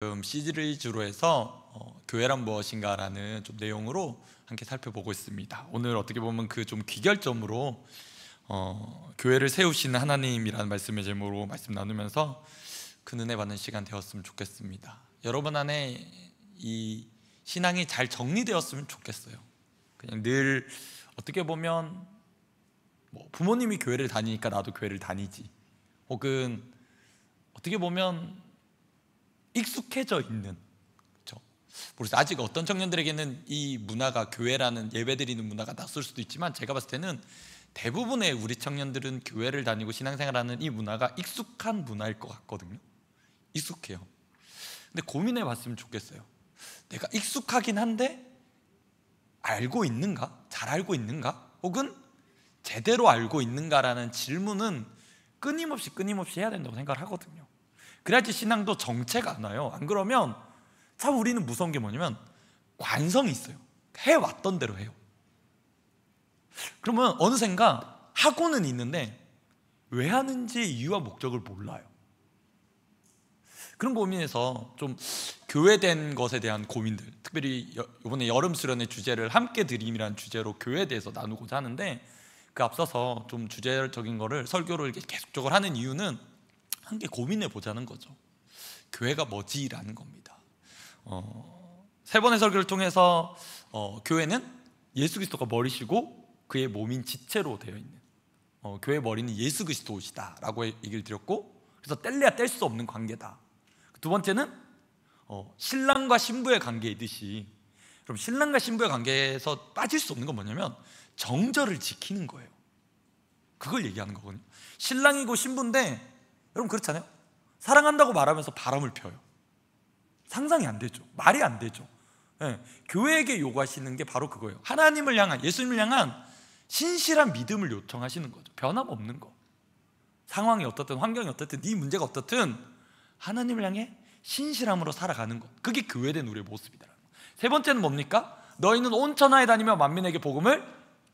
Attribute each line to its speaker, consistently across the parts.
Speaker 1: 지금 시를주로 해서 어, 교회란 무엇인가라는 좀 내용으로 함께 살펴보고 있습니다. 오늘 어떻게 보면 그 좀 귀결점으로 어, 교회를 세우시는 하나님이라는 말씀의 제목으로 말씀 나누면서 그 은혜 받는 시간 되었으면 좋겠습니다. 여러분 안에 이 신앙이 잘 정리되었으면 좋겠어요. 그냥 늘 어떻게 보면 뭐 부모님이 교회를 다니니까 나도 교회를 다니지. 혹은 어떻게 보면 익숙해져 있는 그렇죠? 모르겠어요. 아직 어떤 청년들에게는 이 문화가 교회라는 예배드리는 문화가 낯설 수도 있지만 제가 봤을 때는 대부분의 우리 청년들은 교회를 다니고 신앙생활하는 이 문화가 익숙한 문화일 것 같거든요. 익숙해요. 근데 고민해 봤으면 좋겠어요. 내가 익숙하긴 한데 알고 있는가? 잘 알고 있는가? 혹은 제대로 알고 있는가라는 질문은 끊임없이 끊임없이 해야 된다고 생각을 하거든요. 그래야지 신앙도 정체가 나요. 안 그러면 참 우리는 무서운 게 뭐냐면 관성이 있어요. 해왔던 대로 해요. 그러면 어느샌가 하고는 있는데 왜 하는지 이유와 목적을 몰라요. 그런 고민에서 좀 교회된 것에 대한 고민들, 특별히 이번에 여름 수련의 주제를 함께 드림이라는 주제로 교회에 대해서 나누고자 하는데 그 앞서서 좀 주제적인 거를 설교를 계속적으로 하는 이유는 함께 고민해 보자는 거죠. 교회가 뭐지라는 겁니다. 어, 세번 해설교를 통해서 어, 교회는 예수 그리스도가 머리시고 그의 몸인 지체로 되어 있는 어, 교회 머리는 예수 그리스도시다라고 얘기를 드렸고 그래서 뗄래야 뗄 수 없는 관계다. 두 번째는 어, 신랑과 신부의 관계이듯이 그럼 신랑과 신부의 관계에서 빠질 수 없는 건 뭐냐면 정절을 지키는 거예요. 그걸 얘기하는 거거든요. 신랑이고 신부인데 여러분 그렇잖아요? 사랑한다고 말하면서 바람을 펴요. 상상이 안 되죠. 말이 안 되죠. 예, 교회에게 요구하시는 게 바로 그거예요. 하나님을 향한, 예수님을 향한 신실한 믿음을 요청하시는 거죠. 변함없는 거. 상황이 어떻든 환경이 어떻든 네 문제가 어떻든 하나님을 향해 신실함으로 살아가는 것. 그게 교회된 우리의 모습이다라는 거. 세 번째는 뭡니까? 너희는 온 천하에 다니며 만민에게 복음을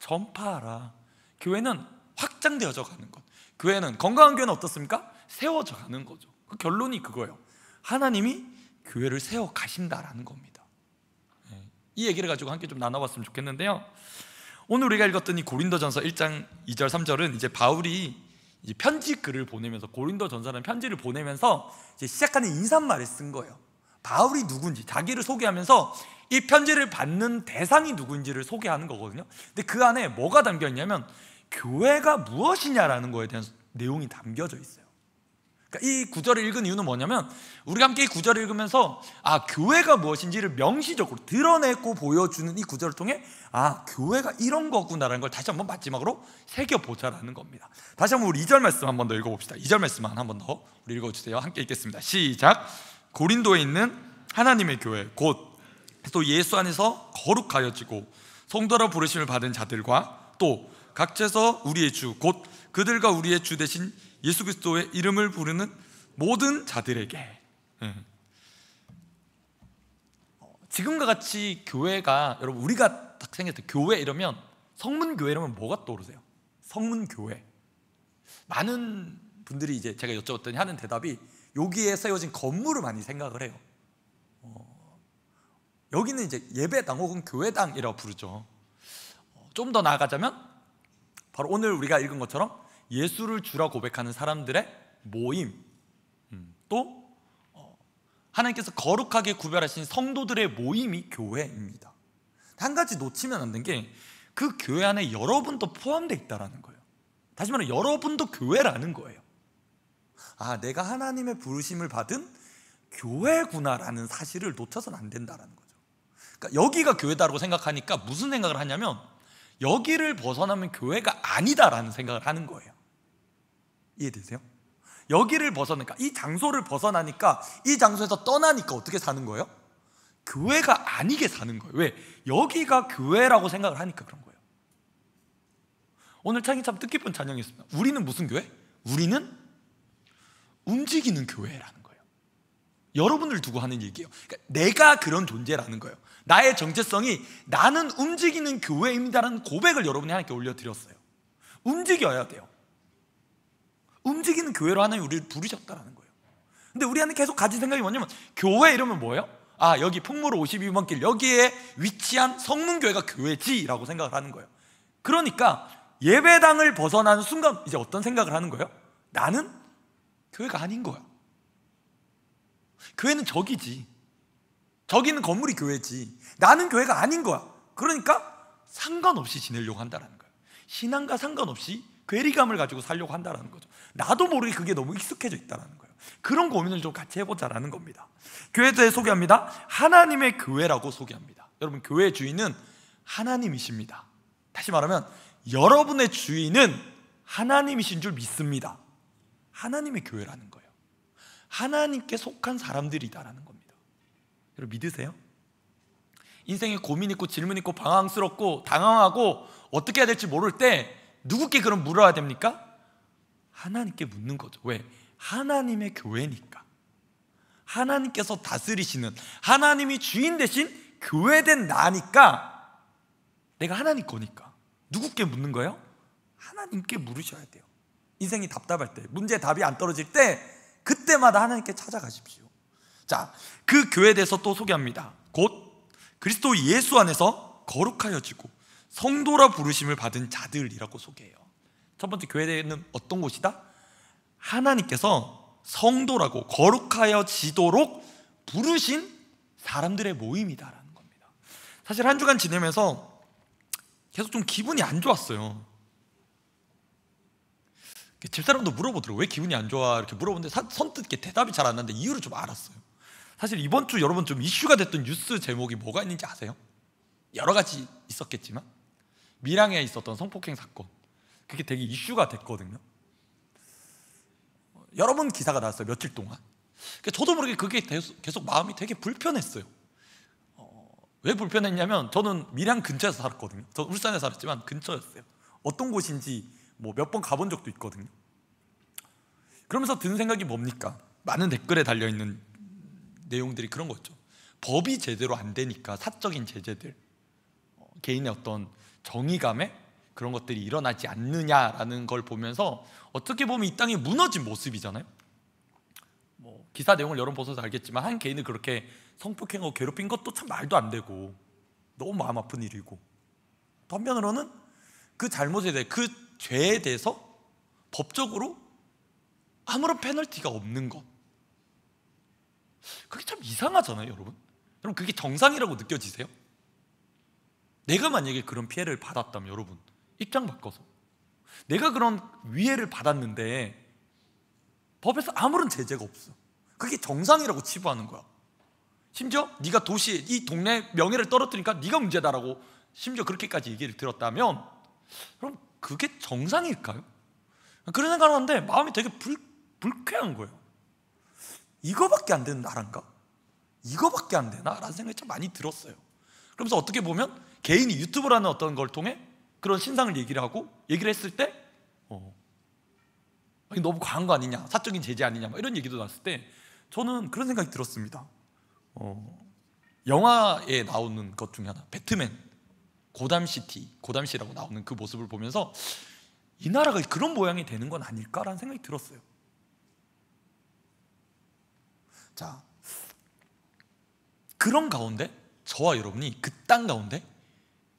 Speaker 1: 전파하라. 교회는 확장되어져 가는 것. 교회는 건강한 교회는 어떻습니까? 세워져 가는 거죠. 그 결론이 그거예요. 하나님이 교회를 세워 가신다라는 겁니다. 네. 이 얘기를 가지고 함께 좀 나눠봤으면 좋겠는데요. 오늘 우리가 읽었던 이 고린도전서 1장 2절 3절은 이제 바울이 이제 편지 글을 보내면서 고린도전서라는 편지를 보내면서 이제 시작하는 인사말을 쓴 거예요. 바울이 누군지 자기를 소개하면서 이 편지를 받는 대상이 누군지를 소개하는 거거든요. 근데 그 안에 뭐가 담겨 있냐면 교회가 무엇이냐라는 거에 대한 내용이 담겨져 있어요. 그러니까 이 구절을 읽은 이유는 뭐냐면 우리가 함께 이 구절을 읽으면서 아 교회가 무엇인지를 명시적으로 드러내고 보여주는 이 구절을 통해 아 교회가 이런 거구나라는 걸 다시 한번 마지막으로 새겨보자라는 겁니다 다시 한번 우리 이절 말씀 한 번 더 읽어봅시다 이절 말씀만 한 번더 우리 읽어주세요 함께 읽겠습니다 시작 고린도에 있는 하나님의 교회 곧 또 예수 안에서 거룩하여지고 성도라 부르심을 받은 자들과 또각자에서 우리의 주 곧 그들과 우리의 주 대신 예수 그리스도의 이름을 부르는 모든 자들에게 예. 어, 지금과 같이 교회가 여러분 우리가 딱 생겼을 때 교회 이러면 성문교회 이러면 뭐가 떠오르세요? 성문교회 많은 분들이 이제 제가 여쭤봤더니 하는 대답이 여기에 쌓여진 건물을 많이 생각을 해요 어, 여기는 이제 예배당 혹은 교회당이라고 부르죠 어, 좀더 나아가자면 바로 오늘 우리가 읽은 것처럼 예수를 주라 고백하는 사람들의 모임 음, 또 어, 하나님께서 거룩하게 구별하신 성도들의 모임이 교회입니다. 한 가지 놓치면 안 된게그 교회 안에 여러분도 포함되어 있다는 거예요. 다시 말해 여러분도 교회라는 거예요. 아, 내가 하나님의 부르심을 받은 교회구나라는 사실을 놓쳐서는 안된다는 거죠. 그러니까 여기가 교회다라고 생각하니까 무슨 생각을 하냐면 여기를 벗어나면 교회가 아니다라는 생각을 하는 거예요. 이해되세요? 여기를 벗어나니까 이 장소를 벗어나니까 이 장소에서 떠나니까 어떻게 사는 거예요? 교회가 아니게 사는 거예요. 왜? 여기가 교회라고 생각을 하니까 그런 거예요. 오늘 창이 참 뜻깊은 찬양이었습니다. 우리는 무슨 교회? 우리는 움직이는 교회라는 거예요. 여러분을 두고 하는 얘기예요. 그러니까 내가 그런 존재라는 거예요. 나의 정체성이 나는 움직이는 교회입니다라는 고백을 여러분이 하나님께 올려드렸어요. 움직여야 돼요. 움직이는 교회로 하나님 우리를 부르셨다라는 거예요. 근데 우리 안에 계속 가진 생각이 뭐냐면 교회 이러면 뭐예요? 아 여기 풍무 52번 길 여기에 위치한 성문교회가 교회지라고 생각을 하는 거예요. 그러니까 예배당을 벗어나는 순간 이제 어떤 생각을 하는 거예요? 나는 교회가 아닌 거야. 교회는 적이지. 저기는 건물이 교회지. 나는 교회가 아닌 거야. 그러니까 상관없이 지내려고 한다라는 거예 신앙과 상관없이 괴리감을 가지고 살려고 한다라는 거죠. 나도 모르게 그게 너무 익숙해져 있다는 거예요. 그런 고민을 좀 같이 해보자라는 겁니다. 교회에 대해 소개합니다. 하나님의 교회라고 소개합니다. 여러분, 교회의 주인은 하나님이십니다. 다시 말하면, 여러분의 주인은 하나님이신 줄 믿습니다. 하나님의 교회라는 거예요. 하나님께 속한 사람들이다라는 겁니다. 여러분, 믿으세요? 인생에 고민 있고 질문 있고 방황스럽고 당황하고 어떻게 해야 될지 모를 때 누구께 그럼 물어야 됩니까? 하나님께 묻는 거죠. 왜? 하나님의 교회니까. 하나님께서 다스리시는 하나님이 주인 대신 교회된 나니까 내가 하나님 거니까. 누구께 묻는 거예요? 하나님께 물으셔야 돼요. 인생이 답답할 때, 문제 답이 안 떨어질 때 그때마다 하나님께 찾아가십시오. 자, 그 교회에 대해서 또 소개합니다. 곧 그리스도 예수 안에서 거룩하여지고 성도라 부르심을 받은 자들이라고 소개해요. 첫 번째 교회는 어떤 곳이다? 하나님께서 성도라고 거룩하여 지도록 부르신 사람들의 모임이다라는 겁니다. 사실 한 주간 지내면서 계속 좀 기분이 안 좋았어요. 집사람도 물어보더라고요. 왜 기분이 안 좋아? 이렇게 물어보는데 선뜻 게 대답이 잘 안 나는데 이유를 좀 알았어요. 사실 이번 주 여러분 좀 이슈가 됐던 뉴스 제목이 뭐가 있는지 아세요? 여러 가지 있었겠지만 밀양에 있었던 성폭행 사건 그게 되게 이슈가 됐거든요. 여러 번 기사가 나왔어요. 며칠 동안. 그러니까 저도 모르게 그게 계속 마음이 되게 불편했어요. 어, 왜 불편했냐면 저는 밀양 근처에서 살았거든요. 저 울산에 살았지만 근처였어요. 어떤 곳인지 뭐 몇 번 가본 적도 있거든요. 그러면서 든 생각이 뭡니까? 많은 댓글에 달려 있는 내용들이 그런 거죠. 법이 제대로 안 되니까 사적인 제재들, 어, 개인의 어떤 정의감에 그런 것들이 일어나지 않느냐라는 걸 보면서 어떻게 보면 이 땅이 무너진 모습이잖아요. 뭐 기사 내용을 여러분 보셔서 알겠지만 한 개인을 그렇게 성폭행하고 괴롭힌 것도 참 말도 안 되고 너무 마음 아픈 일이고 반면으로는 그 잘못에 대해 그 죄에 대해서 법적으로 아무런 페널티가 없는 것 그게 참 이상하잖아요, 여러분. 여러분 그게 정상이라고 느껴지세요? 내가 만약에 그런 피해를 받았다면 여러분 입장 바꿔서 내가 그런 위해를 받았는데 법에서 아무런 제재가 없어 그게 정상이라고 치부하는 거야 심지어 네가 도시 이 동네 명예를 떨어뜨리니까 네가 문제다라고 심지어 그렇게까지 얘기를 들었다면 그럼 그게 정상일까요? 그런 생각을 하는데 마음이 되게 불, 불쾌한 거예요 이거밖에 안 되는 나란가? 이거밖에 안 되나? 라는 생각이 참 많이 들었어요 그러면서 어떻게 보면 개인이 유튜브라는 어떤 걸 통해 그런 신상을 얘기를 하고 얘기를 했을 때 어, 너무 과한 거 아니냐 사적인 제재 아니냐 이런 얘기도 났을 때 저는 그런 생각이 들었습니다 어, 영화에 나오는 것 중에 하나 배트맨 고담시티 고담시라고 나오는 그 모습을 보면서 이 나라가 그런 모양이 되는 건 아닐까라는 생각이 들었어요 자 그런 가운데 저와 여러분이 그 땅 가운데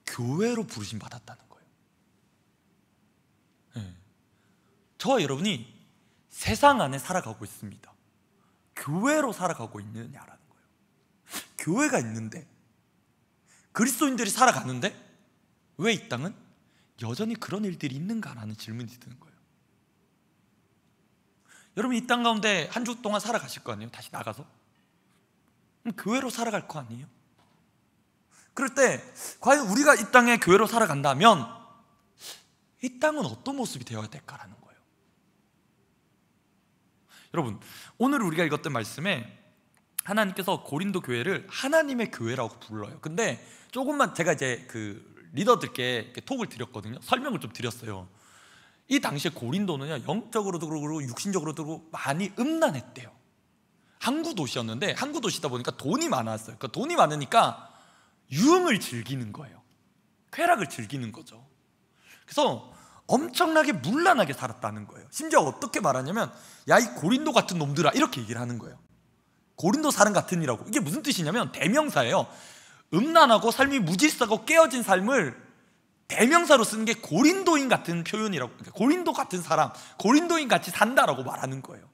Speaker 1: 교회로 부르심 받았다는 저와 여러분이 세상 안에 살아가고 있습니다. 교회로 살아가고 있느냐라는 거예요. 교회가 있는데 그리스도인들이 살아가는데 왜 이 땅은 여전히 그런 일들이 있는가라는 질문이 드는 거예요. 여러분 이 땅 가운데 한 주 동안 살아가실 거 아니에요? 다시 나가서 교회로 살아갈 거 아니에요? 그럴 때 과연 우리가 이 땅에 교회로 살아간다면 이 땅은 어떤 모습이 되어야 될까라는 거예요. 여러분 오늘 우리가 읽었던 말씀에 하나님께서 고린도 교회를 하나님의 교회라고 불러요. 근데 조금만 제가 이제 그 리더들께 톡을 드렸거든요. 설명을 좀 드렸어요. 이 당시에 고린도는요 영적으로도 그렇고 육신적으로도 그렇고 많이 음란했대요. 항구 도시였는데 항구 도시다 보니까 돈이 많았어요. 그러니까 돈이 많으니까 유흥을 즐기는 거예요. 쾌락을 즐기는 거죠. 그래서 엄청나게 문란하게 살았다는 거예요. 심지어 어떻게 말하냐면 야 이 고린도 같은 놈들아 이렇게 얘기를 하는 거예요. 고린도 사람 같은이라고 이게 무슨 뜻이냐면 대명사예요. 음란하고 삶이 무질서하고 깨어진 삶을 대명사로 쓰는 게 고린도인 같은 표현이라고 그러니까 고린도 같은 사람, 고린도인 같이 산다라고 말하는 거예요.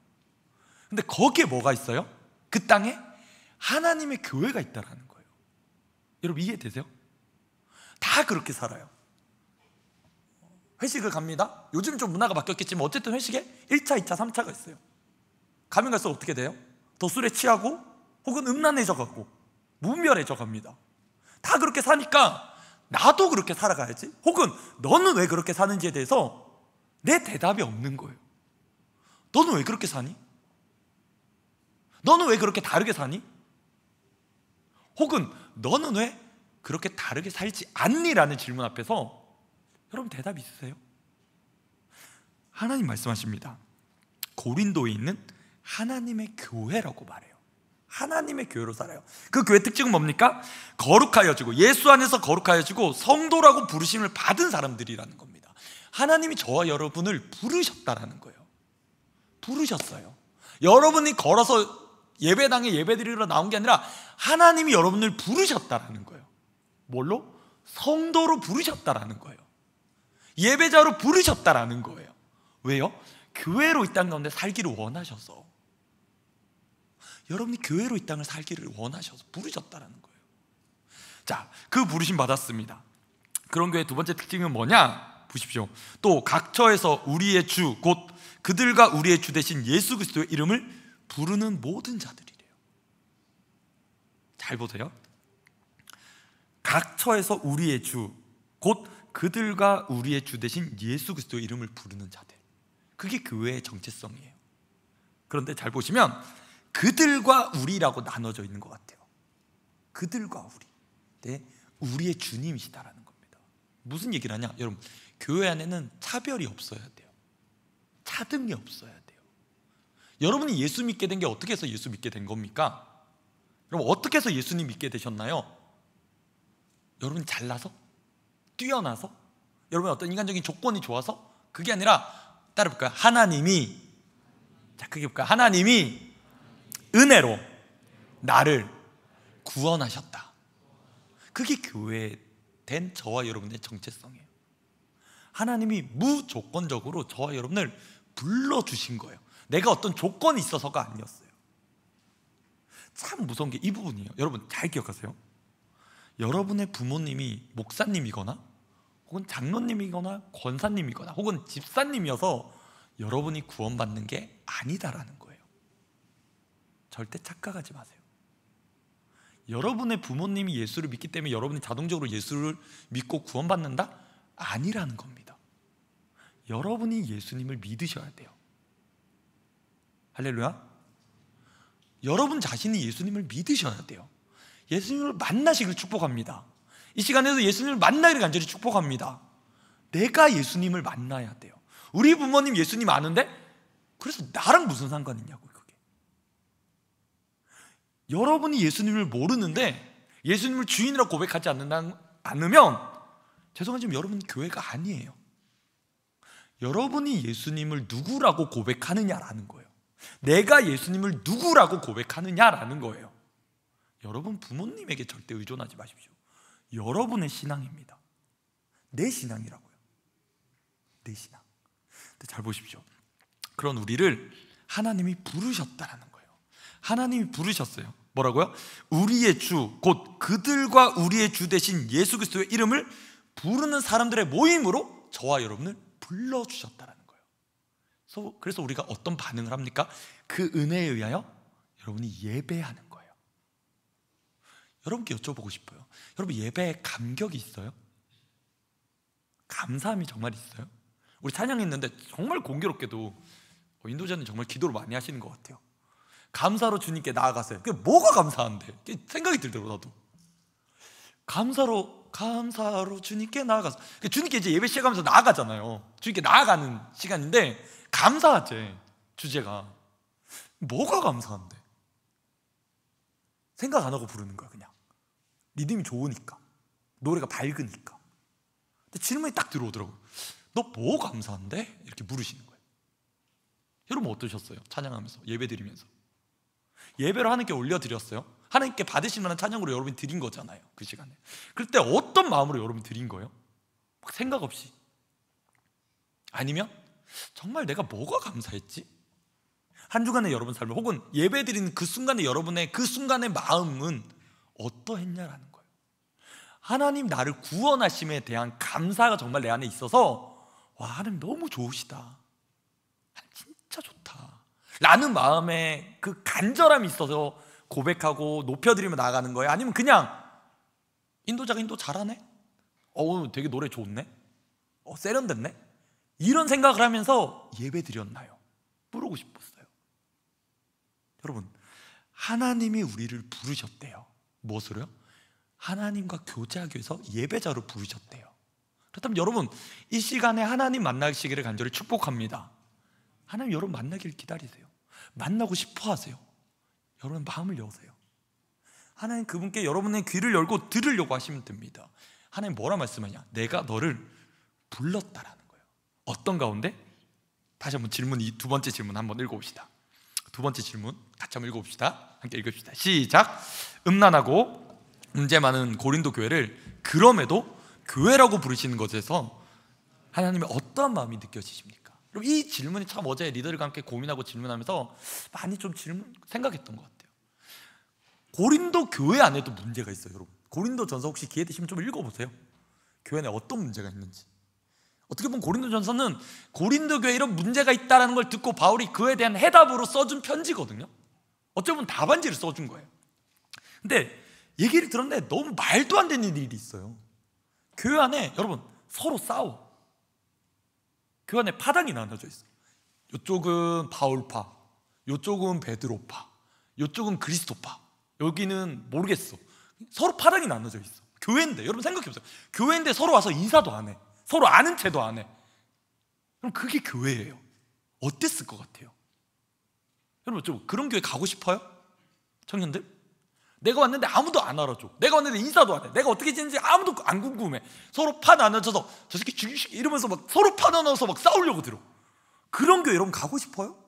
Speaker 1: 근데 거기에 뭐가 있어요? 그 땅에 하나님의 교회가 있다라는 거예요. 여러분 이해되세요? 다 그렇게 살아요. 회식을 갑니다. 요즘 좀 문화가 바뀌었겠지만 어쨌든 회식에 1차, 2차, 3차가 있어요. 가면 갈수록 어떻게 돼요? 더 술에 취하고 혹은 음란해져 갖고 무멸해져 갑니다. 다 그렇게 사니까 나도 그렇게 살아가야지. 혹은 너는 왜 그렇게 사는지에 대해서 내 대답이 없는 거예요. 너는 왜 그렇게 사니? 너는 왜 그렇게 다르게 사니? 혹은 너는 왜 그렇게 다르게 살지 않니? 라는 질문 앞에서 여러분 대답 있으세요? 하나님 말씀하십니다. 고린도에 있는 하나님의 교회라고 말해요. 하나님의 교회로 살아요. 그 교회 특징은 뭡니까? 거룩하여지고 예수 안에서 거룩하여지고 성도라고 부르심을 받은 사람들이라는 겁니다. 하나님이 저와 여러분을 부르셨다라는 거예요. 부르셨어요. 여러분이 걸어서 예배당에 예배드리러 나온 게 아니라 하나님이 여러분을 부르셨다라는 거예요. 뭘로? 성도로 부르셨다라는 거예요. 예배자로 부르셨다라는 거예요. 왜요? 교회로 이 땅 가운데 살기를 원하셔서 여러분이 교회로 이 땅을 살기를 원하셔서 부르셨다라는 거예요. 자, 그 부르심 받았습니다. 그런 교회 두 번째 특징은 뭐냐? 보십시오. 또 각처에서 우리의 주 곧 그들과 우리의 주 대신 예수 그리스도의 이름을 부르는 모든 자들이래요. 잘 보세요. 각처에서 우리의 주곧 그들과 우리의 주 대신 예수 그리스도의 이름을 부르는 자들. 그게 교회의 정체성이에요. 그런데 잘 보시면 그들과 우리라고 나눠져 있는 것 같아요. 그들과 우리. 네, 우리의 주님이시다라는 겁니다. 무슨 얘기를 하냐? 여러분, 교회 안에는 차별이 없어야 돼요. 차등이 없어야 돼요. 여러분이 예수 믿게 된 게 어떻게 해서 예수 믿게 된 겁니까? 여러분, 어떻게 해서 예수님 믿게 되셨나요? 여러분 잘나서? 뛰어나서 여러분의 어떤 인간적인 조건이 좋아서 그게 아니라 따라볼까요? 하나님이 자 그게 볼까요? 하나님이 은혜로 나를 구원하셨다. 그게 교회된 저와 여러분의 정체성이에요. 하나님이 무조건적으로 저와 여러분을 불러주신 거예요. 내가 어떤 조건이 있어서가 아니었어요. 참 무서운 게 이 부분이에요. 여러분 잘 기억하세요. 여러분의 부모님이 목사님이거나 혹은 장로님이거나 권사님이거나 혹은 집사님이어서 여러분이 구원받는 게 아니다라는 거예요. 절대 착각하지 마세요. 여러분의 부모님이 예수를 믿기 때문에 여러분이 자동적으로 예수를 믿고 구원받는다? 아니라는 겁니다. 여러분이 예수님을 믿으셔야 돼요. 할렐루야. 여러분 자신이 예수님을 믿으셔야 돼요. 예수님을 만나시길 축복합니다. 이 시간에서 예수님을 만나기를 간절히 축복합니다. 내가 예수님을 만나야 돼요. 우리 부모님 예수님 아는데 그래서 나랑 무슨 상관이냐고 그게. 여러분이 예수님을 모르는데 예수님을 주인이라 고백하지 않으면 죄송하지만 여러분 교회가 아니에요. 여러분이 예수님을 누구라고 고백하느냐라는 거예요. 내가 예수님을 누구라고 고백하느냐라는 거예요. 여러분 부모님에게 절대 의존하지 마십시오. 여러분의 신앙입니다. 내 신앙이라고요. 내 신앙. 잘 보십시오. 그런 우리를 하나님이 부르셨다라는 거예요. 하나님이 부르셨어요. 뭐라고요? 우리의 주, 곧 그들과 우리의 주 대신 예수 그리스도의 이름을 부르는 사람들의 모임으로 저와 여러분을 불러주셨다라는 거예요. 그래서 우리가 어떤 반응을 합니까? 그 은혜에 의하여 여러분이 예배하는 거예요. 여러분께 여쭤보고 싶어요. 여러분 예배에 감격이 있어요? 감사함이 정말 있어요? 우리 찬양했는데 정말 공교롭게도 어, 인도자는 정말 기도를 많이 하시는 것 같아요. 감사로 주님께 나아가세요. 그 뭐가 감사한데? 생각이 들더라고 나도. 감사로 감사로 주님께 나아가서 그러니까 주님께 이제 예배 시작하면서 나아가잖아요. 주님께 나아가는 시간인데 감사하지 주제가 뭐가 감사한데? 생각 안 하고 부르는 거야 그냥. 리듬이 좋으니까. 노래가 밝으니까. 근데 질문이 딱 들어오더라고요. 너 뭐 감사한데? 이렇게 물으시는 거예요. 여러분 어떠셨어요? 찬양하면서, 예배 드리면서. 예배를 하나님께 올려드렸어요. 하나님께 받으실 만한 찬양으로 여러분이 드린 거잖아요. 그 시간에. 그때 어떤 마음으로 여러분 이 드린 거예요? 막 생각 없이. 아니면 정말 내가 뭐가 감사했지? 한 주간의 여러분 삶을 혹은 예배 드리는 그 순간에 여러분의 그 순간의 마음은 어떠했냐라는 거예요. 하나님 나를 구원하심에 대한 감사가 정말 내 안에 있어서 와 하나님 너무 좋으시다. 진짜 좋다. 라는 마음에 그 간절함이 있어서 고백하고 높여드리며 나가는 거예요? 아니면 그냥 인도자가 인도 잘하네? 어우 되게 노래 좋네? 어 세련됐네? 이런 생각을 하면서 예배 드렸나요? 물어고 싶었어요. 여러분 하나님이 우리를 부르셨대요. 무엇으로요? 뭐 하나님과 교제하기 위해서 예배자로 부르셨대요. 그렇다면 여러분 이 시간에 하나님 만나시기를 간절히 축복합니다. 하나님 여러분 만나기를 기다리세요. 만나고 싶어 하세요. 여러분 마음을 여세요. 하나님 그분께 여러분의 귀를 열고 들으려고 하시면 됩니다. 하나님 뭐라 말씀하냐? 내가 너를 불렀다라는 거예요. 어떤 가운데? 다시 한번 질문 이 두 번째 질문 한번 읽어봅시다. 두 번째 질문 같이 한번 읽어봅시다. 함께 읽읍시다. 시작. 음란하고 문제 많은 고린도 교회를 그럼에도 교회라고 부르시는 것에서 하나님의 어떠한 마음이 느껴지십니까? 그럼 이 질문이 참 어제 리더들과 함께 고민하고 질문하면서 많이 좀 질문 생각했던 것 같아요. 고린도 교회 안에도 문제가 있어요, 여러분. 고린도 전서 혹시 기회 되시면 좀 읽어보세요. 교회 안에 어떤 문제가 있는지. 어떻게 보면 고린도 전서는 고린도 교회 이런 문제가 있다는 걸 듣고 바울이 그에 대한 해답으로 써준 편지거든요. 어쩌면 답안지를 써준 거예요. 근데 얘기를 들었는데 너무 말도 안 되는 일이 있어요. 교회 안에 여러분 서로 싸워. 교회 안에 파당이 나눠져 있어. 요쪽은 바울파, 요쪽은 베드로파, 요쪽은 그리스도파. 여기는 모르겠어. 서로 파당이 나눠져 있어. 교회인데 여러분 생각해 보세요. 교회인데 서로 와서 인사도 안 해. 서로 아는 채도 안 해. 그럼 그게 교회예요. 어땠을 것 같아요? 여러분 좀 그런 교회 가고 싶어요? 청년들? 내가 왔는데 아무도 안 알아줘. 내가 왔는데 인사도 안 해. 내가 어떻게 지내는지 아무도 안 궁금해. 서로 판안아줘서저 새끼 죽이시 이러면서 막 서로 판안아서막 싸우려고 들어. 그런 교회 여러분 가고 싶어요?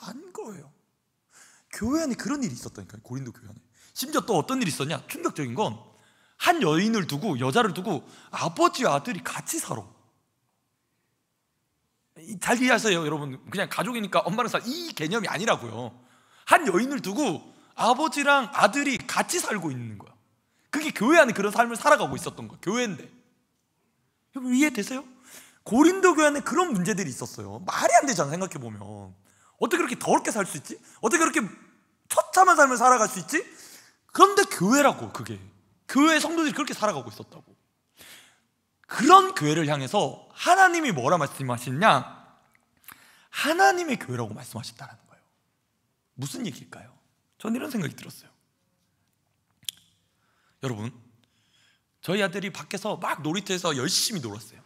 Speaker 1: 안 거예요. 교회 안에 그런 일이 있었다니까요. 고린도 교회 안에. 심지어 또 어떤 일이 있었냐? 충격적인 건 한 여인을 두고 여자를 두고 아버지와 아들이 같이 살아. 잘 이해하세요, 여러분. 그냥 가족이니까 엄마랑 살이 개념이 아니라고요. 한 여인을 두고 아버지랑 아들이 같이 살고 있는 거야. 그게 교회 안에 그런 삶을 살아가고 있었던 거야. 교회인데. 여러분 이해되세요? 고린도 교회 안에 그런 문제들이 있었어요. 말이 안 되잖아, 생각해보면. 어떻게 그렇게 더럽게 살 수 있지? 어떻게 그렇게 처참한 삶을 살아갈 수 있지? 그런데 교회라고, 그게. 교회 성도들이 그렇게 살아가고 있었다고. 그런 교회를 향해서 하나님이 뭐라 말씀하시냐? 하나님의 교회라고 말씀하셨다는 거예요. 무슨 얘기일까요? 저는 이런 생각이 들었어요. 여러분, 저희 아들이 밖에서 막 놀이터에서 열심히 놀았어요.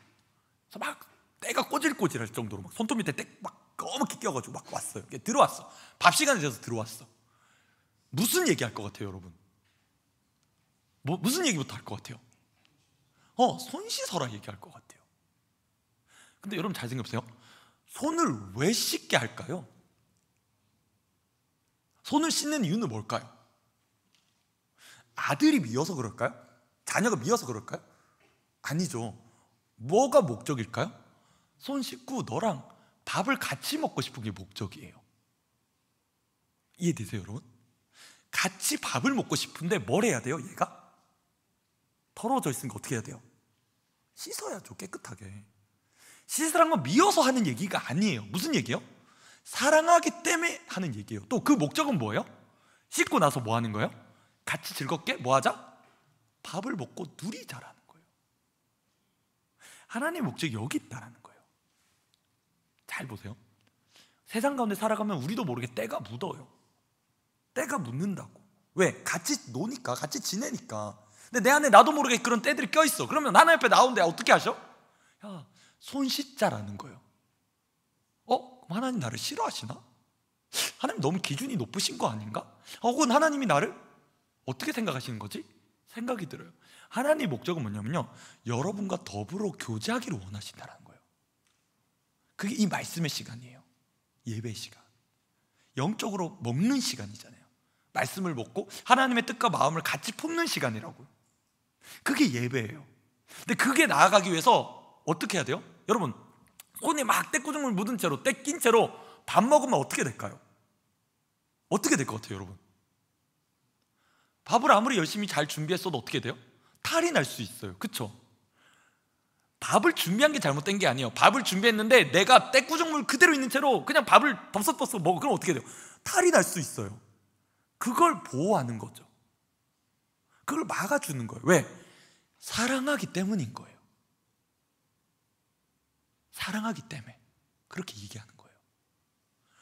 Speaker 1: 그래서 막 때가 꼬질꼬질할 정도로 막 손톱 밑에 때막 검게 껴가지고 막 왔어요. 들어왔어. 밥시간에 돼서 들어왔어. 무슨 얘기할 것 같아요, 여러분? 뭐, 무슨 얘기부터 할 것 같아요? 어, 손 씻어라 얘기할 것 같아요. 근데 여러분 잘 생각해보세요. 손을 왜 씻게 할까요? 손을 씻는 이유는 뭘까요? 아들이 미워서 그럴까요? 자녀가 미워서 그럴까요? 아니죠. 뭐가 목적일까요? 손 씻고 너랑 밥을 같이 먹고 싶은 게 목적이에요. 이해되세요, 여러분? 같이 밥을 먹고 싶은데 뭘 해야 돼요, 얘가? 더러워져 있으니까 어떻게 해야 돼요? 씻어야죠, 깨끗하게. 씻으란 건 미워서 하는 얘기가 아니에요. 무슨 얘기요? 사랑하기 때문에 하는 얘기예요. 또 그 목적은 뭐예요? 씻고 나서 뭐 하는 거예요? 같이 즐겁게 뭐 하자? 밥을 먹고 누리자라는 거예요. 하나님 목적이 여기 있다라는 거예요. 잘 보세요. 세상 가운데 살아가면 우리도 모르게 때가 묻어요. 때가 묻는다고. 왜? 같이 노니까, 같이 지내니까. 근데 내 안에 나도 모르게 그런 때들이 껴있어. 그러면 나는 옆에 나오데 어떻게 하셔? 야, 손 씻자라는 거예요. 그럼 하나님 나를 싫어하시나? 하나님 너무 기준이 높으신 거 아닌가? 혹은 하나님이 나를 어떻게 생각하시는 거지? 생각이 들어요. 하나님의 목적은 뭐냐면요. 여러분과 더불어 교제하기를 원하신다는 거예요. 그게 이 말씀의 시간이에요. 예배 시간. 영적으로 먹는 시간이잖아요. 말씀을 먹고 하나님의 뜻과 마음을 같이 품는 시간이라고요. 그게 예배예요. 근데 그게 나아가기 위해서 어떻게 해야 돼요? 여러분, 손이 막 떼꾸정을 묻은 채로 떼낀 채로 밥 먹으면 어떻게 될까요? 어떻게 될 것 같아요 여러분? 밥을 아무리 열심히 잘 준비했어도 어떻게 돼요? 탈이 날 수 있어요 그쵸? 밥을 준비한 게 잘못된 게 아니에요 밥을 준비했는데 내가 떼꾸정물 그대로 있는 채로 그냥 밥을 덥석덥석 먹어 그럼 어떻게 돼요? 탈이 날 수 있어요 그걸 보호하는 거죠 그걸 막아주는 거예요 왜? 사랑하기 때문인 거예요 사랑하기 때문에 그렇게 얘기하는 거예요.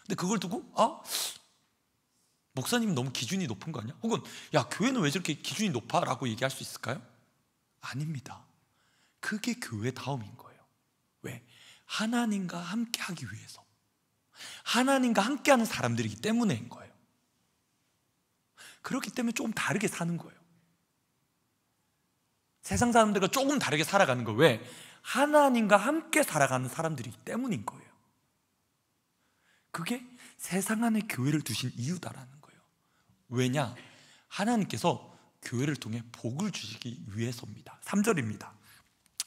Speaker 1: 근데 그걸 두고 아 목사님 너무 기준이 높은 거 아니야? 혹은 야 교회는 왜 저렇게 기준이 높아라고 얘기할 수 있을까요? 아닙니다. 그게 교회 다음인 거예요. 왜? 하나님과 함께 하기 위해서. 하나님과 함께 하는 사람들이기 때문에인 거예요. 그렇기 때문에 조금 다르게 사는 거예요. 세상 사람들과 조금 다르게 살아가는 거예요 왜? 하나님과 함께 살아가는 사람들이기 때문인 거예요. 그게 세상 안에 교회를 두신 이유다라는 거예요. 왜냐? 하나님께서 교회를 통해 복을 주시기 위해서입니다. 3절입니다.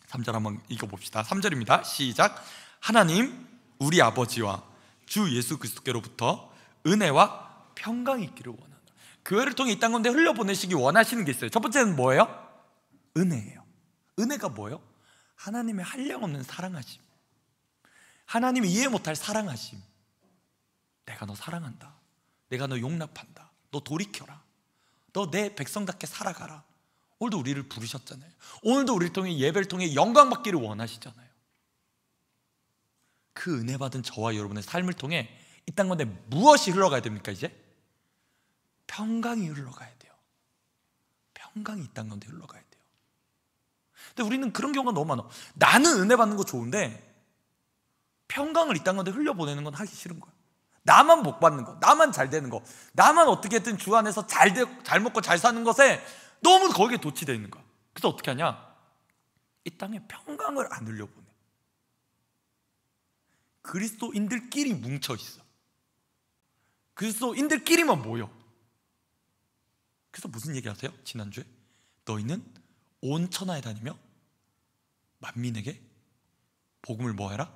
Speaker 1: 3절 한번 읽어봅시다. 3절입니다. 시작. 하나님, 우리 아버지와 주 예수 그리스도께로부터 은혜와 평강이 있기를 원한다. 교회를 통해 이땅 가운데 흘려보내시기 원하시는 게 있어요. 첫 번째는 뭐예요? 은혜예요. 은혜가 뭐예요? 하나님의 한량없는 사랑하심. 하나님이 이해 못할 사랑하심. 내가 너 사랑한다. 내가 너 용납한다. 너 돌이켜라. 너 내 백성답게 살아가라. 오늘도 우리를 부르셨잖아요. 오늘도 우리를 통해 예배를 통해 영광 받기를 원하시잖아요. 그 은혜 받은 저와 여러분의 삶을 통해 이땅건데 무엇이 흘러가야 됩니까 이제? 평강이 흘러가야 돼요. 평강이 이땅건데 흘러가야 돼요. 근데 우리는 그런 경우가 너무 많아. 나는 은혜 받는 거 좋은데 평강을 이 땅건데 흘려보내는 건 하기 싫은 거야. 나만 복 받는 거, 나만 잘 되는 거, 나만 어떻게든 주 안에서 잘, 되, 잘 먹고 잘 사는 것에 너무 거기에 도취되어 있는 거야. 그래서 어떻게 하냐? 이 땅에 평강을 안 흘려보내. 그리스도인들끼리 뭉쳐 있어. 그리스도인들끼리만 모여. 그래서 무슨 얘기 하세요? 지난주에? 너희는 온 천하에 다니며 만민에게 복음을 뭐해라?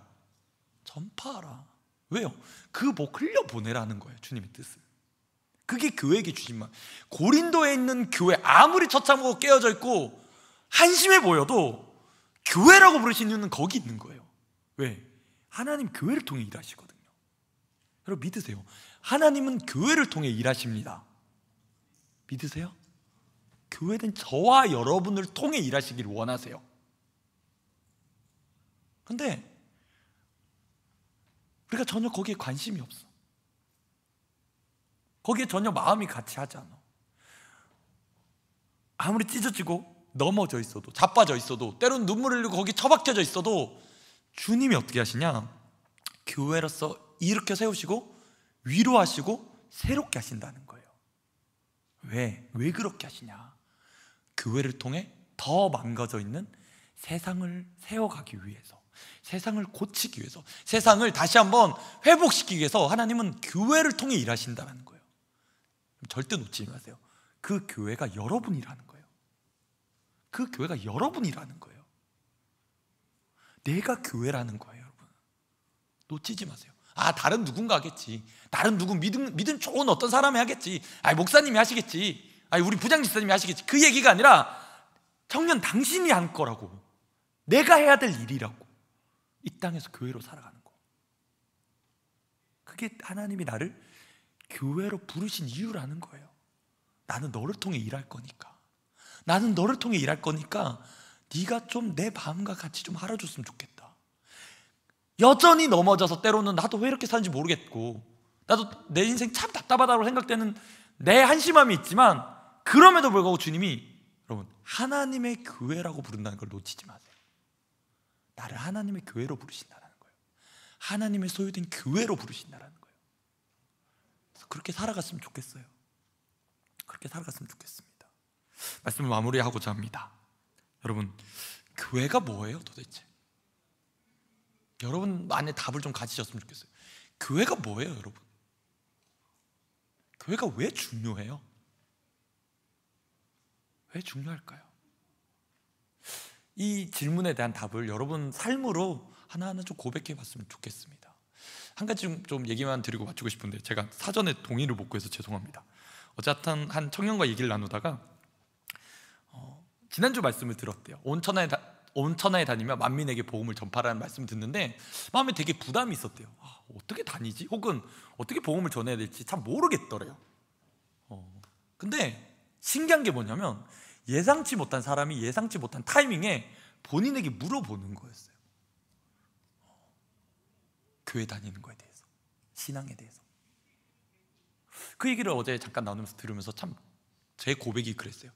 Speaker 1: 전파하라. 왜요? 그 복 흘려보내라는 거예요. 주님의 뜻을. 그게 교회에게 주신 말. 고린도에 있는 교회 아무리 처참하고 깨어져 있고 한심해 보여도 교회라고 부르신 이유는 거기 있는 거예요. 왜? 하나님 교회를 통해 일하시거든요. 여러분 믿으세요. 하나님은 교회를 통해 일하십니다. 믿으세요? 교회는 저와 여러분을 통해 일하시길 원하세요. 근데 우리가 전혀 거기에 관심이 없어. 거기에 전혀 마음이 같이 하지 않아. 아무리 찢어지고 넘어져 있어도 자빠져 있어도 때론 눈물 흘리고 거기 처박혀져 있어도 주님이 어떻게 하시냐? 교회로서 이렇게 세우시고 위로하시고 새롭게 하신다는 거예요. 왜? 왜 그렇게 하시냐? 교회를 통해 더 망가져 있는 세상을 세워가기 위해서 세상을 고치기 위해서 세상을 다시 한번 회복시키기 위해서 하나님은 교회를 통해 일하신다는 거예요 절대 놓치지 마세요 그 교회가 여러분이라는 거예요 그 교회가 여러분이라는 거예요 내가 교회라는 거예요 여러분 놓치지 마세요 아 다른 누군가 하겠지 다른 누구 믿음, 믿음 좋은 어떤 사람이 하겠지 아 목사님이 하시겠지 아니 우리 부장 집사님이 하시겠지. 그 얘기가 아니라 청년 당신이 한 거라고. 내가 해야 될 일이라고. 이 땅에서 교회로 살아가는 거. 그게 하나님이 나를 교회로 부르신 이유라는 거예요. 나는 너를 통해 일할 거니까. 나는 너를 통해 일할 거니까 네가 좀 내 마음과 같이 좀 알아줬으면 좋겠다. 여전히 넘어져서 때로는 나도 왜 이렇게 사는지 모르겠고 나도 내 인생 참 답답하다고 생각되는 내 한심함이 있지만 그럼에도 불구하고 주님이 여러분 하나님의 교회라고 부른다는 걸 놓치지 마세요. 나를 하나님의 교회로 부르신다는 거예요. 하나님의 소유된 교회로 부르신다는 거예요. 그렇게 살아갔으면 좋겠어요. 그렇게 살아갔으면 좋겠습니다. 말씀을 마무리하고자 합니다. 여러분, 교회가 뭐예요, 도대체? 여러분 안에 답을 좀 가지셨으면 좋겠어요. 교회가 뭐예요, 여러분? 교회가 왜 중요해요? 왜 중요할까요? 이 질문에 대한 답을 여러분 삶으로 하나하나 좀 고백해 봤으면 좋겠습니다. 한 가지 좀, 얘기만 드리고 마치고 싶은데 제가 사전에 동의를 못 구해서 죄송합니다. 어쨌든 한 청년과 얘기를 나누다가 어, 지난주 말씀을 들었대요. 온천하에 다, 온천하에 다니며 만민에게 복음을 전파라는 말씀 듣는데 마음에 되게 부담이 있었대요. 아, 어떻게 다니지? 혹은 어떻게 복음을 전해야 될지 참 모르겠더래요. 어, 근데 신기한 게 뭐냐면 예상치 못한 사람이 예상치 못한 타이밍에 본인에게 물어보는 거였어요. 교회 다니는 거에 대해서, 신앙에 대해서. 그 얘기를 어제 잠깐 나누면서 들으면서 참 제 고백이 그랬어요.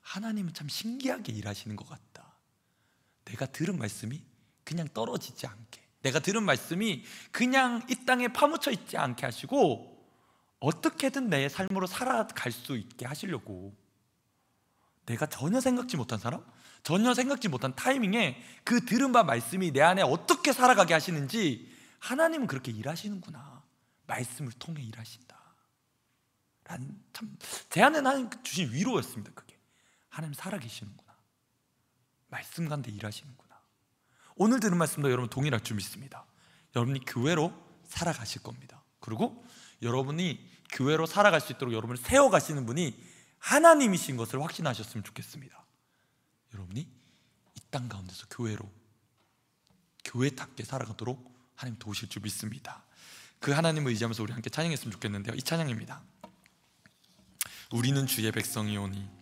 Speaker 1: 하나님은 참 신기하게 일하시는 것 같다. 내가 들은 말씀이 그냥 떨어지지 않게, 내가 들은 말씀이 그냥 이 땅에 파묻혀 있지 않게 하시고 어떻게든 내 삶으로 살아갈 수 있게 하시려고 내가 전혀 생각지 못한 사람? 전혀 생각지 못한 타이밍에 그 들은 바 말씀이 내 안에 어떻게 살아가게 하시는지 하나님은 그렇게 일하시는구나. 말씀을 통해 일하신다. 참, 제 안에 하나님 주신 위로였습니다. 그게. 하나님 살아계시는구나. 말씀 가운데 일하시는구나. 오늘 들은 말씀도 여러분 동일할 줄 믿습니다. 여러분이 교회로 살아가실 겁니다. 그리고 여러분이 교회로 살아갈 수 있도록 여러분을 세워가시는 분이 하나님이신 것을 확신하셨으면 좋겠습니다. 여러분이 이 땅 가운데서 교회로 교회답게 살아가도록 하나님 도우실 줄 믿습니다. 그 하나님을 의지하면서 우리 함께 찬양했으면 좋겠는데요. 이 찬양입니다. 우리는 주의 백성이오니